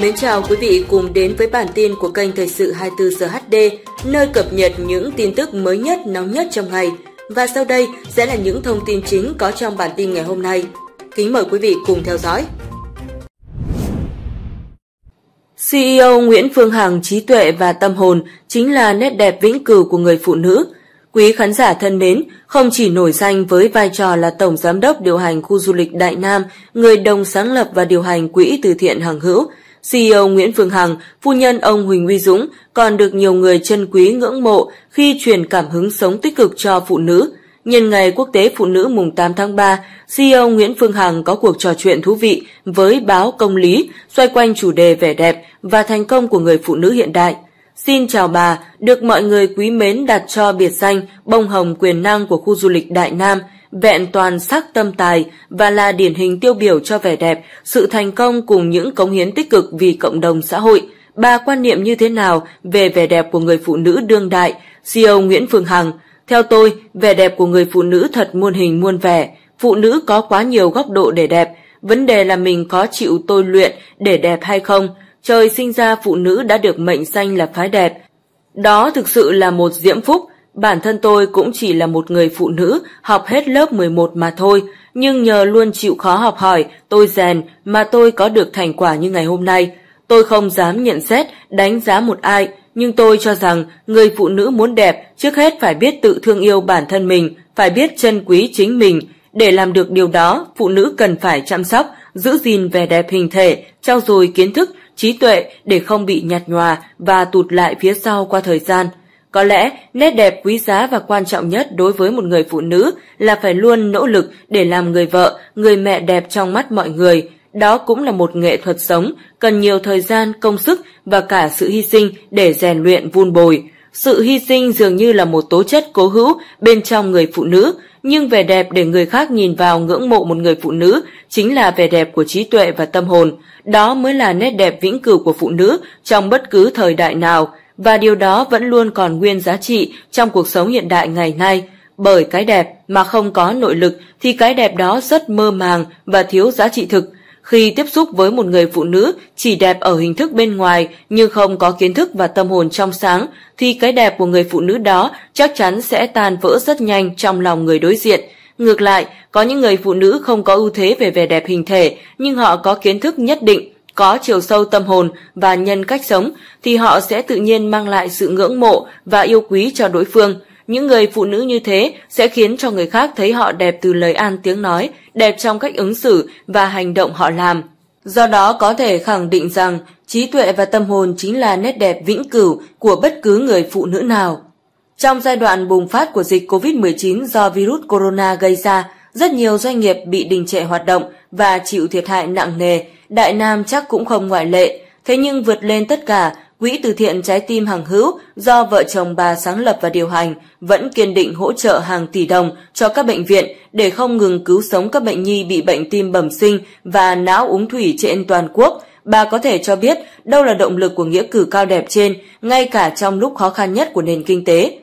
Mến chào quý vị cùng đến với bản tin của kênh Thời sự 24 giờ HD, nơi cập nhật những tin tức mới nhất, nóng nhất trong ngày. Và sau đây sẽ là những thông tin chính có trong bản tin ngày hôm nay. Kính mời quý vị cùng theo dõi. CEO Nguyễn Phương Hằng trí tuệ và tâm hồn chính là nét đẹp vĩnh cửu của người phụ nữ. Quý khán giả thân mến, không chỉ nổi danh với vai trò là Tổng Giám đốc điều hành khu du lịch Đại Nam, người đồng sáng lập và điều hành quỹ từ thiện hàng Hữu, CEO Nguyễn Phương Hằng, phu nhân ông Huỳnh Huy Dũng còn được nhiều người chân quý ngưỡng mộ khi truyền cảm hứng sống tích cực cho phụ nữ. Nhân ngày Quốc tế Phụ nữ mùng 8 tháng 3, CEO Nguyễn Phương Hằng có cuộc trò chuyện thú vị với báo Công lý xoay quanh chủ đề vẻ đẹp và thành công của người phụ nữ hiện đại. Xin chào bà, được mọi người quý mến đặt cho biệt danh bông hồng quyền năng của khu du lịch Đại Nam, vẹn toàn sắc tâm tài và là điển hình tiêu biểu cho vẻ đẹp, sự thành công cùng những cống hiến tích cực vì cộng đồng xã hội. Bà quan niệm như thế nào về vẻ đẹp của người phụ nữ đương đại? CEO Nguyễn Phương Hằng Theo tôi, vẻ đẹp của người phụ nữ thật muôn hình muôn vẻ. Phụ nữ có quá nhiều góc độ để đẹp. Vấn đề là mình có chịu tôi luyện để đẹp hay không? trời sinh ra phụ nữ đã được mệnh danh là phái đẹp. Đó thực sự là một diễm phúc, bản thân tôi cũng chỉ là một người phụ nữ học hết lớp 11 mà thôi, nhưng nhờ luôn chịu khó học hỏi, tôi rèn mà tôi có được thành quả như ngày hôm nay. Tôi không dám nhận xét, đánh giá một ai, nhưng tôi cho rằng người phụ nữ muốn đẹp trước hết phải biết tự thương yêu bản thân mình, phải biết trân quý chính mình. Để làm được điều đó, phụ nữ cần phải chăm sóc, giữ gìn vẻ đẹp hình thể, trao dồi kiến thức, trí tuệ để không bị nhạt nhòa và tụt lại phía sau qua thời gian. Có lẽ nét đẹp quý giá và quan trọng nhất đối với một người phụ nữ là phải luôn nỗ lực để làm người vợ, người mẹ đẹp trong mắt mọi người. Đó cũng là một nghệ thuật sống, cần nhiều thời gian, công sức và cả sự hy sinh để rèn luyện vun bồi. Sự hy sinh dường như là một tố chất cố hữu bên trong người phụ nữ, nhưng vẻ đẹp để người khác nhìn vào ngưỡng mộ một người phụ nữ chính là vẻ đẹp của trí tuệ và tâm hồn. Đó mới là nét đẹp vĩnh cửu của phụ nữ trong bất cứ thời đại nào, và điều đó vẫn luôn còn nguyên giá trị trong cuộc sống hiện đại ngày nay. Bởi cái đẹp mà không có nội lực thì cái đẹp đó rất mơ màng và thiếu giá trị thực, khi tiếp xúc với một người phụ nữ chỉ đẹp ở hình thức bên ngoài nhưng không có kiến thức và tâm hồn trong sáng, thì cái đẹp của người phụ nữ đó chắc chắn sẽ tan vỡ rất nhanh trong lòng người đối diện. Ngược lại, có những người phụ nữ không có ưu thế về vẻ đẹp hình thể, nhưng họ có kiến thức nhất định, có chiều sâu tâm hồn và nhân cách sống, thì họ sẽ tự nhiên mang lại sự ngưỡng mộ và yêu quý cho đối phương. Những người phụ nữ như thế sẽ khiến cho người khác thấy họ đẹp từ lời ăn tiếng nói, đẹp trong cách ứng xử và hành động họ làm. Do đó có thể khẳng định rằng trí tuệ và tâm hồn chính là nét đẹp vĩnh cửu của bất cứ người phụ nữ nào. Trong giai đoạn bùng phát của dịch COVID-19 do virus corona gây ra, rất nhiều doanh nghiệp bị đình trệ hoạt động và chịu thiệt hại nặng nề, Đại Nam chắc cũng không ngoại lệ. Thế nhưng vượt lên tất cả, Quỹ từ thiện Trái tim hàng Hữu do vợ chồng bà sáng lập và điều hành vẫn kiên định hỗ trợ hàng tỷ đồng cho các bệnh viện để không ngừng cứu sống các bệnh nhi bị bệnh tim bẩm sinh và não úng thủy trên toàn quốc. Bà có thể cho biết đâu là động lực của nghĩa cử cao đẹp trên, ngay cả trong lúc khó khăn nhất của nền kinh tế.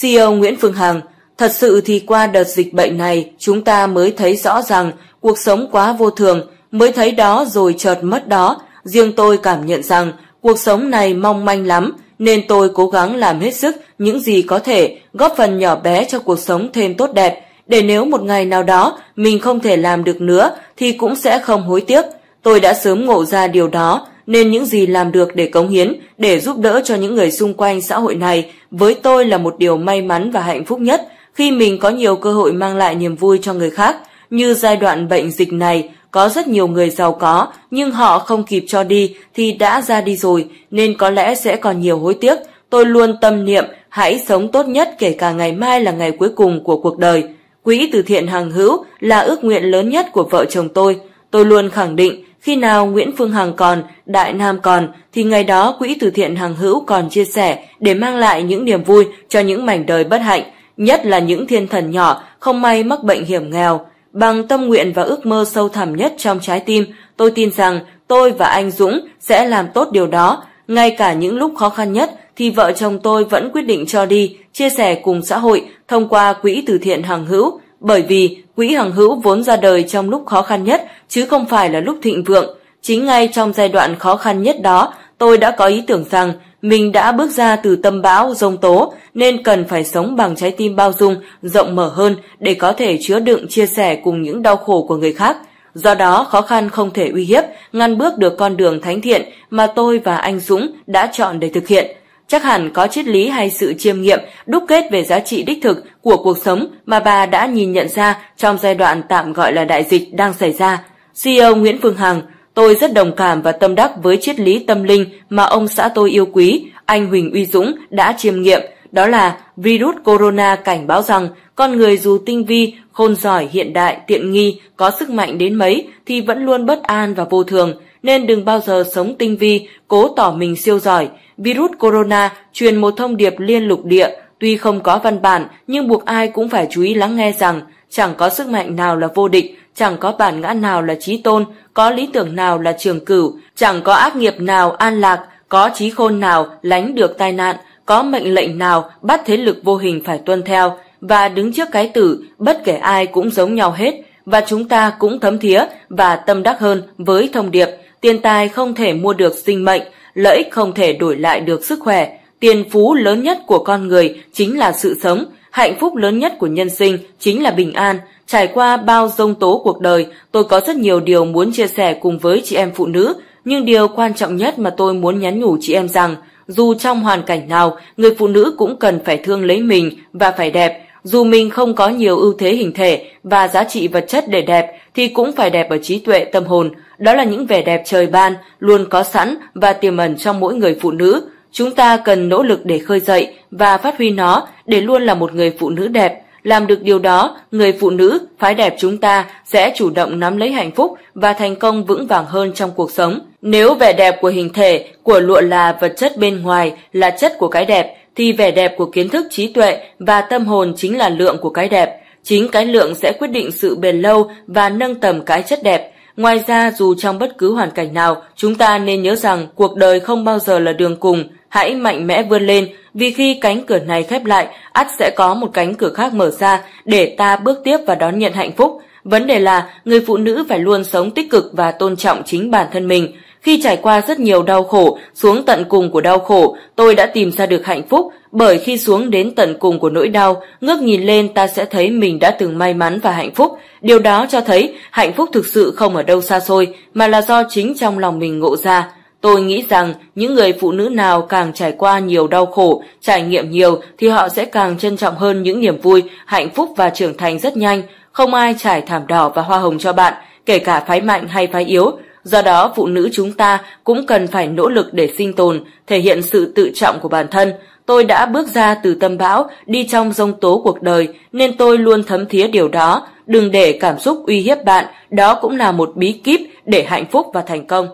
CEO Nguyễn Phương Hằng Thật sự thì qua đợt dịch bệnh này, chúng ta mới thấy rõ rằng cuộc sống quá vô thường, mới thấy đó rồi chợt mất đó. Riêng tôi cảm nhận rằng Cuộc sống này mong manh lắm, nên tôi cố gắng làm hết sức những gì có thể, góp phần nhỏ bé cho cuộc sống thêm tốt đẹp, để nếu một ngày nào đó mình không thể làm được nữa thì cũng sẽ không hối tiếc. Tôi đã sớm ngộ ra điều đó, nên những gì làm được để cống hiến, để giúp đỡ cho những người xung quanh xã hội này, với tôi là một điều may mắn và hạnh phúc nhất khi mình có nhiều cơ hội mang lại niềm vui cho người khác. Như giai đoạn bệnh dịch này, có rất nhiều người giàu có, nhưng họ không kịp cho đi thì đã ra đi rồi, nên có lẽ sẽ còn nhiều hối tiếc. Tôi luôn tâm niệm, hãy sống tốt nhất kể cả ngày mai là ngày cuối cùng của cuộc đời. Quỹ từ thiện hàng hữu là ước nguyện lớn nhất của vợ chồng tôi. Tôi luôn khẳng định, khi nào Nguyễn Phương Hằng còn, Đại Nam còn, thì ngày đó Quỹ từ thiện hàng hữu còn chia sẻ để mang lại những niềm vui cho những mảnh đời bất hạnh, nhất là những thiên thần nhỏ không may mắc bệnh hiểm nghèo. Bằng tâm nguyện và ước mơ sâu thẳm nhất trong trái tim, tôi tin rằng tôi và anh Dũng sẽ làm tốt điều đó. Ngay cả những lúc khó khăn nhất thì vợ chồng tôi vẫn quyết định cho đi, chia sẻ cùng xã hội thông qua quỹ từ thiện hàng hữu. Bởi vì quỹ hàng hữu vốn ra đời trong lúc khó khăn nhất chứ không phải là lúc thịnh vượng. Chính ngay trong giai đoạn khó khăn nhất đó, tôi đã có ý tưởng rằng mình đã bước ra từ tâm bão, rông tố, nên cần phải sống bằng trái tim bao dung, rộng mở hơn để có thể chứa đựng, chia sẻ cùng những đau khổ của người khác. Do đó, khó khăn không thể uy hiếp, ngăn bước được con đường thánh thiện mà tôi và anh Dũng đã chọn để thực hiện. Chắc hẳn có triết lý hay sự chiêm nghiệm đúc kết về giá trị đích thực của cuộc sống mà bà đã nhìn nhận ra trong giai đoạn tạm gọi là đại dịch đang xảy ra. CEO Nguyễn Phương Hằng Tôi rất đồng cảm và tâm đắc với triết lý tâm linh mà ông xã tôi yêu quý, anh Huỳnh Uy Dũng đã chiêm nghiệm, đó là virus corona cảnh báo rằng con người dù tinh vi, khôn giỏi, hiện đại, tiện nghi, có sức mạnh đến mấy thì vẫn luôn bất an và vô thường, nên đừng bao giờ sống tinh vi, cố tỏ mình siêu giỏi. Virus corona truyền một thông điệp liên lục địa, tuy không có văn bản nhưng buộc ai cũng phải chú ý lắng nghe rằng Chẳng có sức mạnh nào là vô địch, chẳng có bản ngã nào là trí tôn, có lý tưởng nào là trường cửu, chẳng có ác nghiệp nào an lạc, có trí khôn nào lánh được tai nạn, có mệnh lệnh nào bắt thế lực vô hình phải tuân theo, và đứng trước cái tử, bất kể ai cũng giống nhau hết, và chúng ta cũng thấm thía và tâm đắc hơn với thông điệp tiền tài không thể mua được sinh mệnh, lợi ích không thể đổi lại được sức khỏe, tiền phú lớn nhất của con người chính là sự sống, Hạnh phúc lớn nhất của nhân sinh chính là bình an. Trải qua bao dông tố cuộc đời, tôi có rất nhiều điều muốn chia sẻ cùng với chị em phụ nữ. Nhưng điều quan trọng nhất mà tôi muốn nhắn nhủ chị em rằng, dù trong hoàn cảnh nào, người phụ nữ cũng cần phải thương lấy mình và phải đẹp. Dù mình không có nhiều ưu thế hình thể và giá trị vật chất để đẹp, thì cũng phải đẹp ở trí tuệ tâm hồn. Đó là những vẻ đẹp trời ban, luôn có sẵn và tiềm ẩn trong mỗi người phụ nữ. Chúng ta cần nỗ lực để khơi dậy và phát huy nó để luôn là một người phụ nữ đẹp. Làm được điều đó, người phụ nữ, phái đẹp chúng ta sẽ chủ động nắm lấy hạnh phúc và thành công vững vàng hơn trong cuộc sống. Nếu vẻ đẹp của hình thể, của lụa là vật chất bên ngoài, là chất của cái đẹp, thì vẻ đẹp của kiến thức trí tuệ và tâm hồn chính là lượng của cái đẹp. Chính cái lượng sẽ quyết định sự bền lâu và nâng tầm cái chất đẹp. Ngoài ra, dù trong bất cứ hoàn cảnh nào, chúng ta nên nhớ rằng cuộc đời không bao giờ là đường cùng, hãy mạnh mẽ vươn lên, vì khi cánh cửa này khép lại, ắt sẽ có một cánh cửa khác mở ra để ta bước tiếp và đón nhận hạnh phúc. Vấn đề là người phụ nữ phải luôn sống tích cực và tôn trọng chính bản thân mình, khi trải qua rất nhiều đau khổ, xuống tận cùng của đau khổ, tôi đã tìm ra được hạnh phúc, bởi khi xuống đến tận cùng của nỗi đau, ngước nhìn lên ta sẽ thấy mình đã từng may mắn và hạnh phúc. Điều đó cho thấy hạnh phúc thực sự không ở đâu xa xôi, mà là do chính trong lòng mình ngộ ra. Tôi nghĩ rằng những người phụ nữ nào càng trải qua nhiều đau khổ, trải nghiệm nhiều thì họ sẽ càng trân trọng hơn những niềm vui, hạnh phúc và trưởng thành rất nhanh. Không ai trải thảm đỏ và hoa hồng cho bạn, kể cả phái mạnh hay phái yếu, Do đó, phụ nữ chúng ta cũng cần phải nỗ lực để sinh tồn, thể hiện sự tự trọng của bản thân. Tôi đã bước ra từ tâm bão, đi trong rông tố cuộc đời, nên tôi luôn thấm thía điều đó. Đừng để cảm xúc uy hiếp bạn, đó cũng là một bí kíp để hạnh phúc và thành công.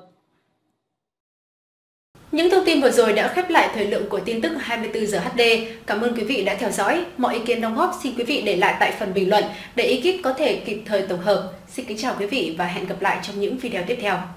Những thông tin vừa rồi đã khép lại thời lượng của tin tức 24 giờ HD. Cảm ơn quý vị đã theo dõi. Mọi ý kiến đóng góp xin quý vị để lại tại phần bình luận để ekip có thể kịp thời tổng hợp. Xin kính chào quý vị và hẹn gặp lại trong những video tiếp theo.